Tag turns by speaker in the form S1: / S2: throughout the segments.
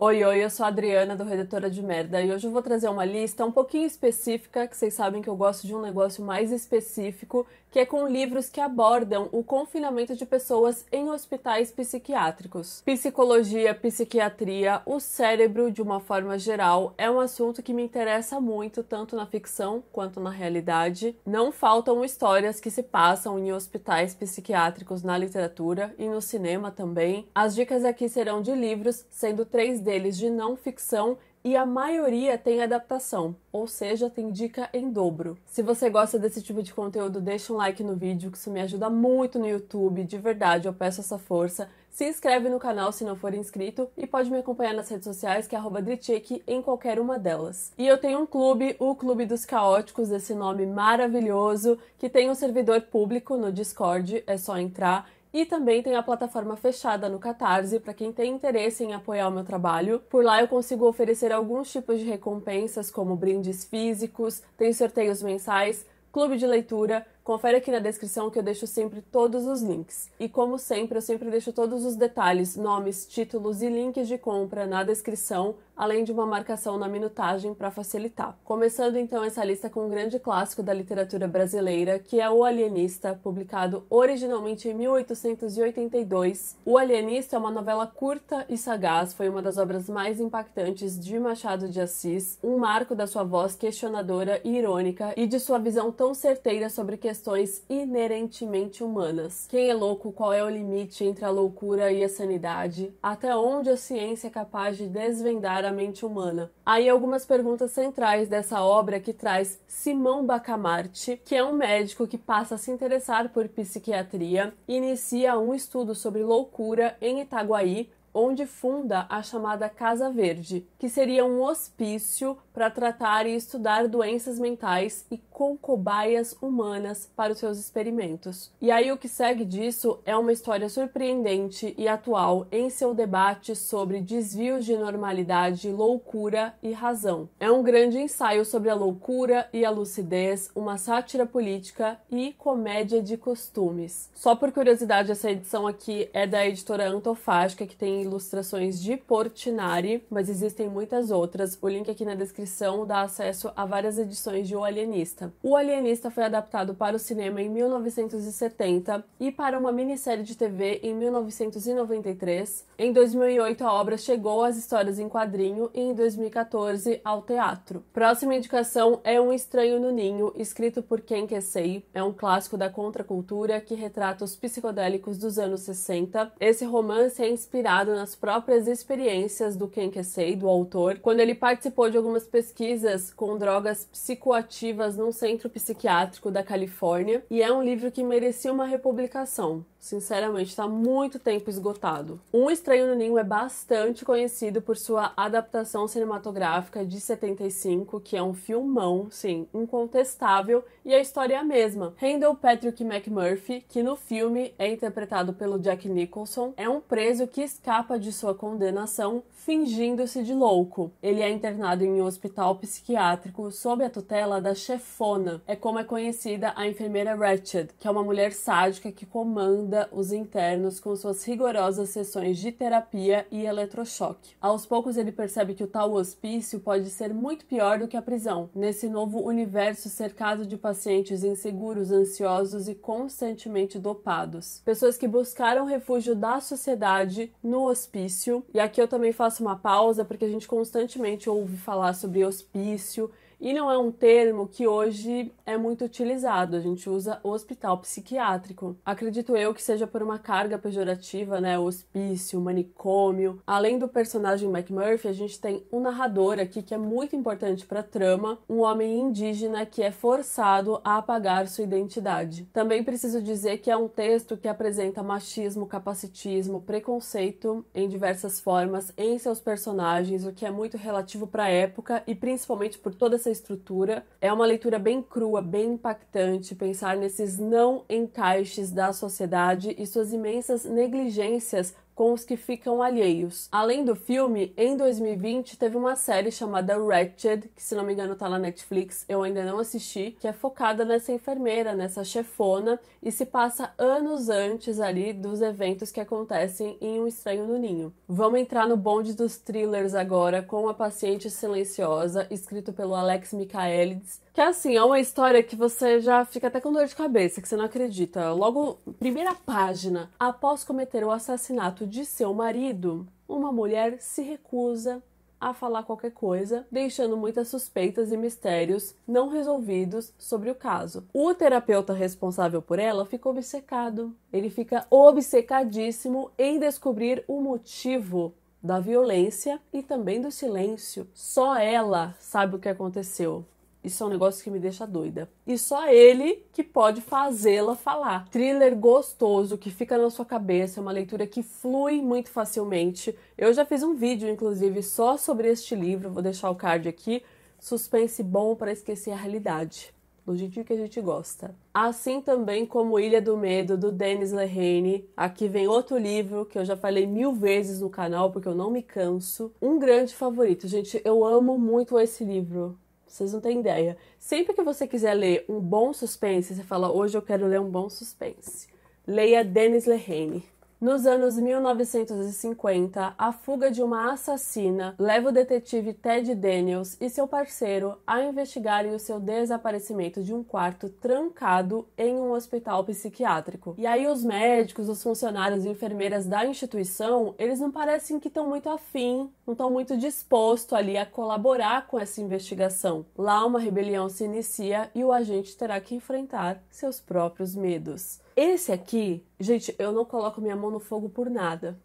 S1: Oi, oi, eu sou a Adriana do Redetora de Merda e hoje eu vou trazer uma lista um pouquinho específica, que vocês sabem que eu gosto de um negócio mais específico que é com livros que abordam o confinamento de pessoas em hospitais psiquiátricos. Psicologia, psiquiatria, o cérebro, de uma forma geral, é um assunto que me interessa muito, tanto na ficção quanto na realidade. Não faltam histórias que se passam em hospitais psiquiátricos na literatura e no cinema também. As dicas aqui serão de livros, sendo três deles de não ficção e a maioria tem adaptação, ou seja, tem dica em dobro. Se você gosta desse tipo de conteúdo, deixa um like no vídeo, que isso me ajuda muito no YouTube, de verdade, eu peço essa força. Se inscreve no canal se não for inscrito e pode me acompanhar nas redes sociais que é @dricheck em qualquer uma delas. E eu tenho um clube, o Clube dos Caóticos, desse nome maravilhoso, que tem um servidor público no Discord, é só entrar e também tem a plataforma fechada no Catarse para quem tem interesse em apoiar o meu trabalho. Por lá eu consigo oferecer alguns tipos de recompensas, como brindes físicos, tem sorteios mensais, clube de leitura, Confere aqui na descrição que eu deixo sempre todos os links. E como sempre, eu sempre deixo todos os detalhes, nomes, títulos e links de compra na descrição, além de uma marcação na minutagem para facilitar. Começando então essa lista com um grande clássico da literatura brasileira, que é O Alienista, publicado originalmente em 1882. O Alienista é uma novela curta e sagaz, foi uma das obras mais impactantes de Machado de Assis, um marco da sua voz questionadora e irônica e de sua visão tão certeira sobre questões questões inerentemente humanas. Quem é louco? Qual é o limite entre a loucura e a sanidade? Até onde a ciência é capaz de desvendar a mente humana? Aí algumas perguntas centrais dessa obra que traz Simão Bacamarte, que é um médico que passa a se interessar por psiquiatria e inicia um estudo sobre loucura em Itaguaí, onde funda a chamada Casa Verde, que seria um hospício para tratar e estudar doenças mentais e com cobaias humanas para os seus experimentos. E aí o que segue disso é uma história surpreendente e atual em seu debate sobre desvios de normalidade, loucura e razão. É um grande ensaio sobre a loucura e a lucidez, uma sátira política e comédia de costumes. Só por curiosidade, essa edição aqui é da editora Antofágica, que tem ilustrações de Portinari, mas existem muitas outras. O link aqui na descrição dá acesso a várias edições de O Alienista. O Alienista foi adaptado para o cinema em 1970 e para uma minissérie de TV em 1993. Em 2008, a obra chegou às histórias em quadrinho e em 2014 ao teatro. Próxima indicação é Um Estranho no Ninho, escrito por Ken Kesey. É um clássico da contracultura que retrata os psicodélicos dos anos 60. Esse romance é inspirado nas próprias experiências do Ken Kesey, do autor, quando ele participou de algumas pesquisas com drogas psicoativas num centro psiquiátrico da Califórnia e é um livro que merecia uma republicação. Sinceramente, está muito tempo esgotado. Um Estranho no Ninho é bastante conhecido por sua adaptação cinematográfica de 75, que é um filmão, sim, incontestável, e a história é a mesma. Randall Patrick McMurphy, que no filme é interpretado pelo Jack Nicholson, é um preso que escapa de sua condenação fingindo-se de louco. Ele é internado em um hospital psiquiátrico sob a tutela da chefona. É como é conhecida a enfermeira Ratched, que é uma mulher sádica que comanda ajuda os internos com suas rigorosas sessões de terapia e eletrochoque. Aos poucos, ele percebe que o tal hospício pode ser muito pior do que a prisão. Nesse novo universo cercado de pacientes inseguros, ansiosos e constantemente dopados, pessoas que buscaram refúgio da sociedade no hospício. E aqui eu também faço uma pausa porque a gente constantemente ouve falar sobre hospício e não é um termo que hoje é muito utilizado, a gente usa hospital psiquiátrico. Acredito eu que seja por uma carga pejorativa, né? Hospício, manicômio. Além do personagem McMurphy, a gente tem um narrador aqui que é muito importante para a trama, um homem indígena que é forçado a apagar sua identidade. Também preciso dizer que é um texto que apresenta machismo, capacitismo, preconceito em diversas formas em seus personagens, o que é muito relativo para a época e principalmente por toda essa essa estrutura. É uma leitura bem crua, bem impactante pensar nesses não encaixes da sociedade e suas imensas negligências com os que ficam alheios. Além do filme, em 2020 teve uma série chamada Wretched, que se não me engano tá na Netflix, eu ainda não assisti, que é focada nessa enfermeira, nessa chefona e se passa anos antes ali dos eventos que acontecem em Um Estranho no Ninho. Vamos entrar no bonde dos thrillers agora com A Paciente Silenciosa, escrito pelo Alex Michaelides, que assim, é uma história que você já fica até com dor de cabeça, que você não acredita. Logo, primeira página, após cometer o assassinato de seu marido, uma mulher se recusa a falar qualquer coisa, deixando muitas suspeitas e mistérios não resolvidos sobre o caso. O terapeuta responsável por ela fica obcecado. Ele fica obcecadíssimo em descobrir o motivo da violência e também do silêncio. Só ela sabe o que aconteceu. Isso é um negócio que me deixa doida. E só ele que pode fazê-la falar. Thriller gostoso que fica na sua cabeça, é uma leitura que flui muito facilmente. Eu já fiz um vídeo, inclusive, só sobre este livro, vou deixar o card aqui. Suspense bom para esquecer a realidade do jeitinho que a gente gosta. Assim também como Ilha do Medo, do Dennis Lehane. Aqui vem outro livro que eu já falei mil vezes no canal, porque eu não me canso. Um grande favorito. Gente, eu amo muito esse livro. Vocês não têm ideia. Sempre que você quiser ler um bom suspense, você fala: Hoje eu quero ler um bom suspense. Leia Denis Lehane. Nos anos 1950, a fuga de uma assassina leva o detetive Ted Daniels e seu parceiro a investigarem o seu desaparecimento de um quarto trancado em um hospital psiquiátrico. E aí os médicos, os funcionários e enfermeiras da instituição, eles não parecem que estão muito afim, não estão muito dispostos ali a colaborar com essa investigação. Lá uma rebelião se inicia e o agente terá que enfrentar seus próprios medos. Esse aqui, gente, eu não coloco minha mão no fogo por nada,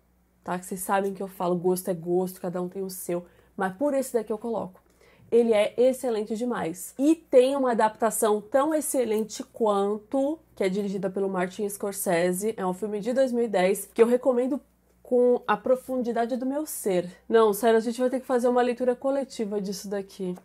S1: tá? Que vocês sabem que eu falo gosto é gosto, cada um tem o seu, mas por esse daqui eu coloco. Ele é excelente demais. E tem uma adaptação tão excelente quanto, que é dirigida pelo Martin Scorsese, é um filme de 2010 que eu recomendo com a profundidade do meu ser. Não, sério, a gente vai ter que fazer uma leitura coletiva disso daqui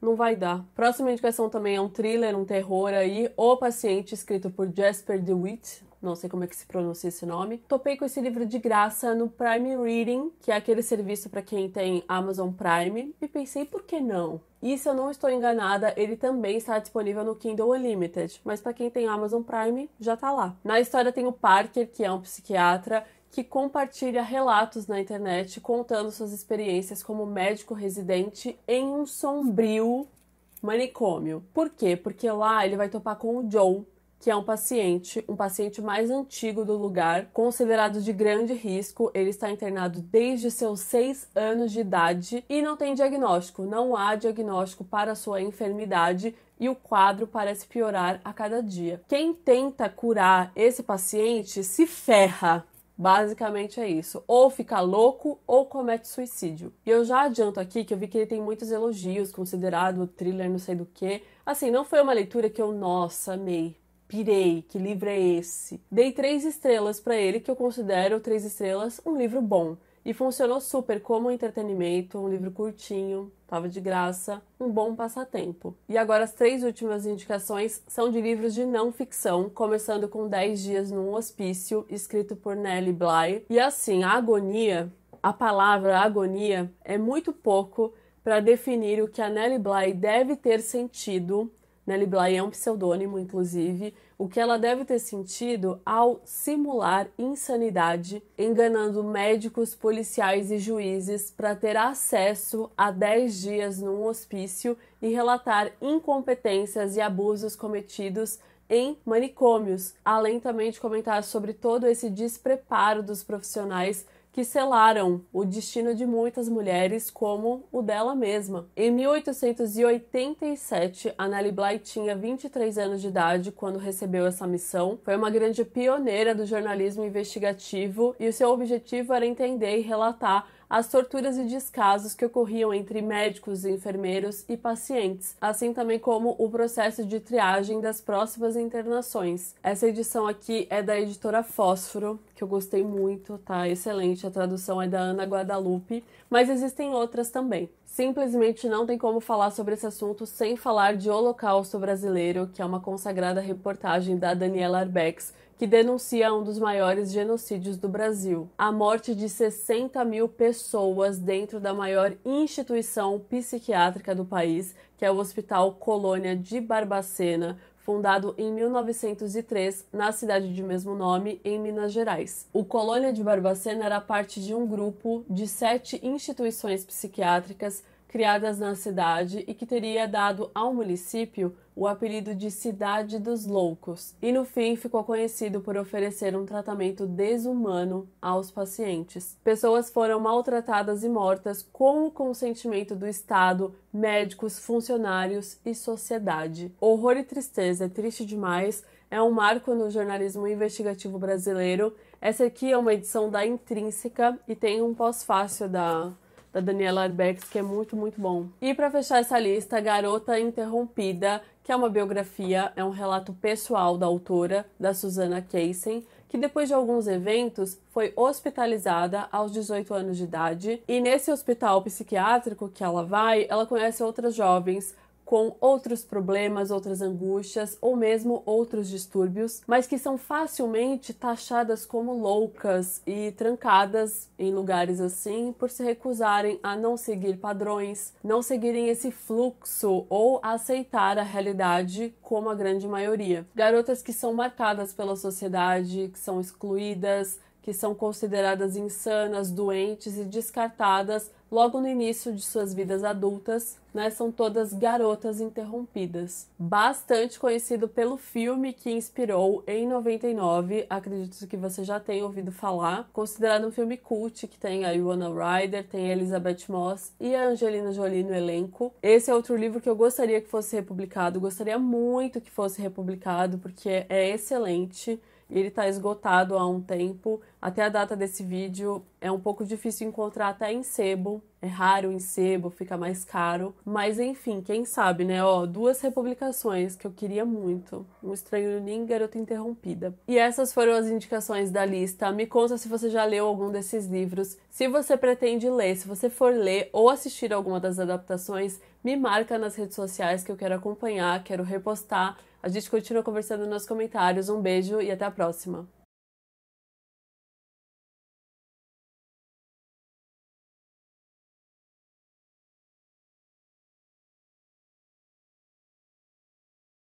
S1: não vai dar. Próxima indicação também é um thriller, um terror aí, O Paciente, escrito por Jasper DeWitt. Não sei como é que se pronuncia esse nome. Topei com esse livro de graça no Prime Reading, que é aquele serviço para quem tem Amazon Prime, e pensei por que não? E se eu não estou enganada, ele também está disponível no Kindle Unlimited, mas para quem tem Amazon Prime, já tá lá. Na história tem o Parker, que é um psiquiatra que compartilha relatos na internet contando suas experiências como médico residente em um sombrio manicômio. Por quê? Porque lá ele vai topar com o Joe, que é um paciente, um paciente mais antigo do lugar, considerado de grande risco. Ele está internado desde seus seis anos de idade e não tem diagnóstico, não há diagnóstico para sua enfermidade. E o quadro parece piorar a cada dia. Quem tenta curar esse paciente se ferra, Basicamente é isso. Ou fica louco ou comete suicídio. E eu já adianto aqui que eu vi que ele tem muitos elogios, considerado thriller não sei do que. Assim, não foi uma leitura que eu, nossa, amei. Pirei, que livro é esse? Dei três estrelas para ele, que eu considero três estrelas um livro bom. E funcionou super como entretenimento, um livro curtinho, tava de graça, um bom passatempo. E agora as três últimas indicações são de livros de não ficção, começando com 10 dias num hospício, escrito por Nelly Bly. E assim, a agonia, a palavra agonia é muito pouco para definir o que a Nelly Bly deve ter sentido Nelly Bly é um pseudônimo, inclusive, o que ela deve ter sentido ao simular insanidade, enganando médicos, policiais e juízes para ter acesso a 10 dias num hospício e relatar incompetências e abusos cometidos em manicômios, além também de comentar sobre todo esse despreparo dos profissionais que selaram o destino de muitas mulheres, como o dela mesma. Em 1887, Annalie Bly tinha 23 anos de idade quando recebeu essa missão. Foi uma grande pioneira do jornalismo investigativo e o seu objetivo era entender e relatar as torturas e descasos que ocorriam entre médicos, enfermeiros e pacientes, assim também como o processo de triagem das próximas internações. Essa edição aqui é da editora Fósforo, que eu gostei muito, tá excelente. A tradução é da Ana Guadalupe, mas existem outras também. Simplesmente não tem como falar sobre esse assunto sem falar de Holocausto Brasileiro, que é uma consagrada reportagem da Daniela Arbex que denuncia um dos maiores genocídios do Brasil: a morte de 60 mil pessoas dentro da maior instituição psiquiátrica do país, que é o Hospital Colônia de Barbacena, fundado em 1903 na cidade de mesmo nome, em Minas Gerais. O Colônia de Barbacena era parte de um grupo de sete instituições psiquiátricas criadas na cidade e que teria dado ao município o apelido de Cidade dos Loucos, e no fim ficou conhecido por oferecer um tratamento desumano aos pacientes. Pessoas foram maltratadas e mortas com o consentimento do Estado, médicos, funcionários e sociedade. Horror e tristeza, é triste demais, é um marco no jornalismo investigativo brasileiro. Essa aqui é uma edição da Intrínseca e tem um pós-fácil da da Daniela Arbex, que é muito, muito bom. E para fechar essa lista, Garota Interrompida, que é uma biografia, é um relato pessoal da autora, da Susana Keysen, que depois de alguns eventos foi hospitalizada aos 18 anos de idade. E nesse hospital psiquiátrico que ela vai, ela conhece outras jovens, com outros problemas, outras angústias ou mesmo outros distúrbios, mas que são facilmente taxadas como loucas e trancadas em lugares assim por se recusarem a não seguir padrões, não seguirem esse fluxo ou aceitar a realidade como a grande maioria. Garotas que são marcadas pela sociedade, que são excluídas, que são consideradas insanas, doentes e descartadas logo no início de suas vidas adultas, né, são todas garotas interrompidas. Bastante conhecido pelo filme que inspirou em 99, acredito que você já tenha ouvido falar, considerado um filme cult que tem a Iwana Ryder, tem a Elizabeth Moss e a Angelina Jolie no elenco. Esse é outro livro que eu gostaria que fosse republicado, gostaria muito que fosse republicado porque é excelente ele está esgotado há um tempo. Até a data desse vídeo é um pouco difícil encontrar até em sebo. É raro em sebo, fica mais caro. Mas enfim, quem sabe, né? Ó, duas republicações que eu queria muito. Um Estranho Ninho Garota Interrompida. E essas foram as indicações da lista. Me conta se você já leu algum desses livros. Se você pretende ler, se você for ler ou assistir alguma das adaptações, me marca nas redes sociais que eu quero acompanhar, quero repostar a gente continua conversando nos comentários. Um beijo e até a próxima.